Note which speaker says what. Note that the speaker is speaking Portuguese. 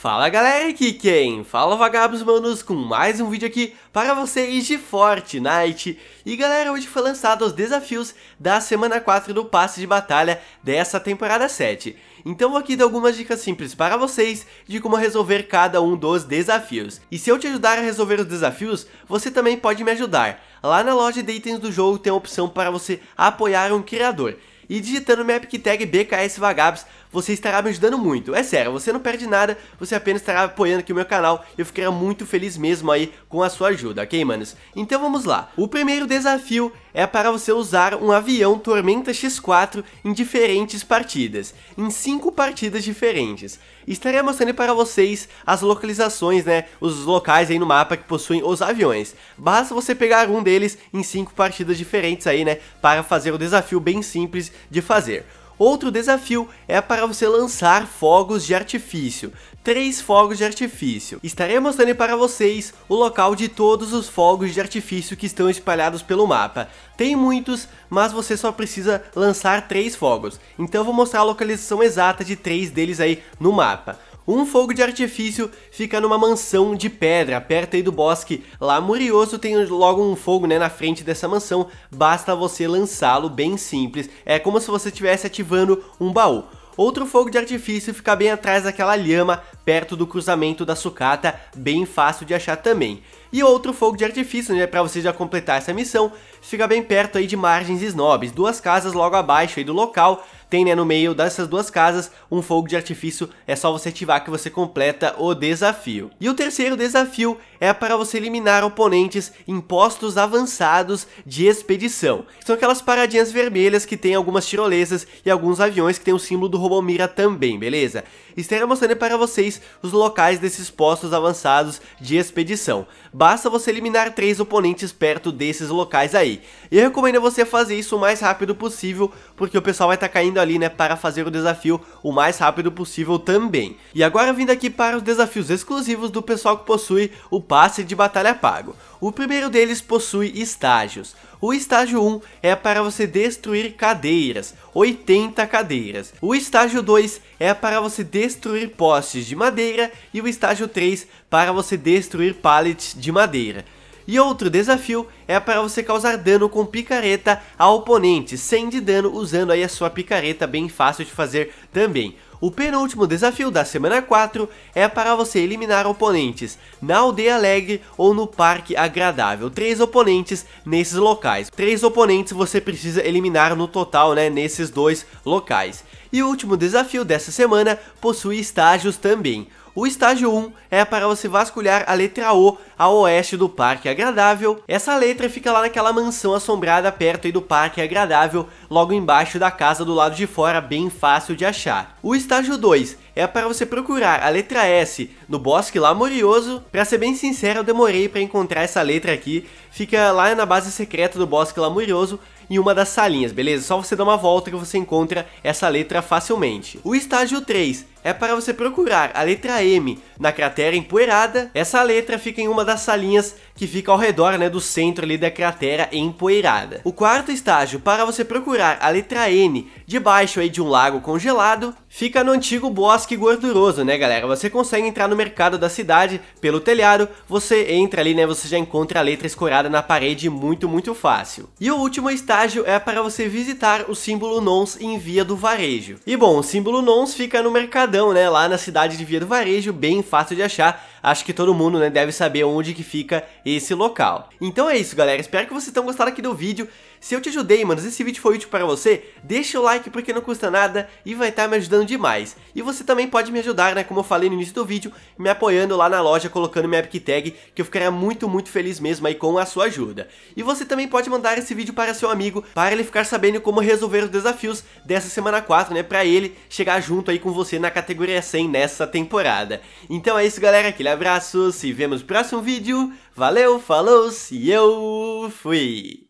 Speaker 1: Fala galera, aqui quem? Fala vagabos manos com mais um vídeo aqui para vocês de Fortnite E galera, hoje foi lançado os desafios da semana 4 do passe de batalha dessa temporada 7 Então vou aqui dar algumas dicas simples para vocês de como resolver cada um dos desafios E se eu te ajudar a resolver os desafios, você também pode me ajudar Lá na loja de itens do jogo tem a opção para você apoiar um criador e digitando minha epic tag BKS Vagabos, você estará me ajudando muito. É sério, você não perde nada, você apenas estará apoiando aqui o meu canal. Eu ficaria muito feliz mesmo aí com a sua ajuda, ok, manos? Então vamos lá. O primeiro desafio é para você usar um avião Tormenta X4 em diferentes partidas, em 5 partidas diferentes. Estarei mostrando para vocês as localizações, né, os locais aí no mapa que possuem os aviões. Basta você pegar um deles em 5 partidas diferentes aí, né, para fazer o desafio bem simples de fazer. Outro desafio é para você lançar fogos de artifício, três fogos de artifício. Estarei mostrando para vocês o local de todos os fogos de artifício que estão espalhados pelo mapa. Tem muitos, mas você só precisa lançar três fogos, então vou mostrar a localização exata de três deles aí no mapa. Um fogo de artifício fica numa mansão de pedra, perto aí do bosque. Lá Murioso tem logo um fogo né, na frente dessa mansão, basta você lançá-lo bem simples. É como se você estivesse ativando um baú. Outro fogo de artifício fica bem atrás daquela lhama, perto do cruzamento da sucata, bem fácil de achar também e outro fogo de artifício, né, para você já completar essa missão, fica bem perto aí de Margens Snobs, duas casas logo abaixo aí do local, tem né, no meio dessas duas casas um fogo de artifício, é só você ativar que você completa o desafio. E o terceiro desafio é para você eliminar oponentes em postos avançados de expedição. São aquelas paradinhas vermelhas que tem algumas tirolesas e alguns aviões que tem o símbolo do Robomira também, beleza? Estarei é mostrando para vocês os locais desses postos avançados de expedição basta você eliminar três oponentes perto desses locais aí. E eu recomendo você fazer isso o mais rápido possível, porque o pessoal vai estar tá caindo ali, né, para fazer o desafio o mais rápido possível também. E agora vindo aqui para os desafios exclusivos do pessoal que possui o passe de batalha pago. O primeiro deles possui estágios. O estágio 1 é para você destruir cadeiras, 80 cadeiras. O estágio 2 é para você destruir postes de madeira e o estágio 3 para você destruir pallets de madeira. E outro desafio é para você causar dano com picareta ao oponente, 100 de dano usando aí a sua picareta, bem fácil de fazer também. O penúltimo desafio da semana 4 é para você eliminar oponentes na Aldeia Alegre ou no Parque Agradável. Três oponentes nesses locais. Três oponentes você precisa eliminar no total, né, nesses dois locais. E o último desafio dessa semana possui estágios também. O estágio 1 é para você vasculhar a letra O ao oeste do Parque Agradável. Essa letra fica lá naquela mansão assombrada perto do Parque Agradável, logo embaixo da casa do lado de fora, bem fácil de achar. O estágio 2 é para você procurar a letra S no Bosque Lamorioso. Para ser bem sincero, eu demorei para encontrar essa letra aqui. Fica lá na base secreta do Bosque Lamorioso, em uma das salinhas, beleza? Só você dar uma volta que você encontra essa letra facilmente. O estágio 3 é para você procurar a letra M na cratera empoeirada. Essa letra fica em uma das salinhas que fica ao redor né, do centro ali da cratera empoeirada. O quarto estágio, para você procurar a letra N debaixo aí de um lago congelado, fica no antigo bosque gorduroso, né galera? Você consegue entrar no mercado da cidade pelo telhado, você entra ali, né, você já encontra a letra escorada na parede muito, muito fácil. E o último estágio é para você visitar o símbolo Nons em Via do Varejo. E bom, o símbolo Nons fica no mercadão, né, lá na cidade de Via do Varejo, bem fácil de achar. Acho que todo mundo né, deve saber onde que fica esse local. Então é isso, galera. Espero que vocês tenham gostado aqui do vídeo. Se eu te ajudei, mano, se esse vídeo foi útil para você, deixa o like porque não custa nada e vai estar tá me ajudando demais. E você também pode me ajudar, né, como eu falei no início do vídeo, me apoiando lá na loja, colocando minha Epic Tag, que eu ficaria muito, muito feliz mesmo aí com a sua ajuda. E você também pode mandar esse vídeo para seu amigo, para ele ficar sabendo como resolver os desafios dessa semana 4, né, para ele chegar junto aí com você na categoria 100 nessa temporada. Então é isso, galera, aquele abraço, se vemos no próximo vídeo, valeu, falou, e eu fui!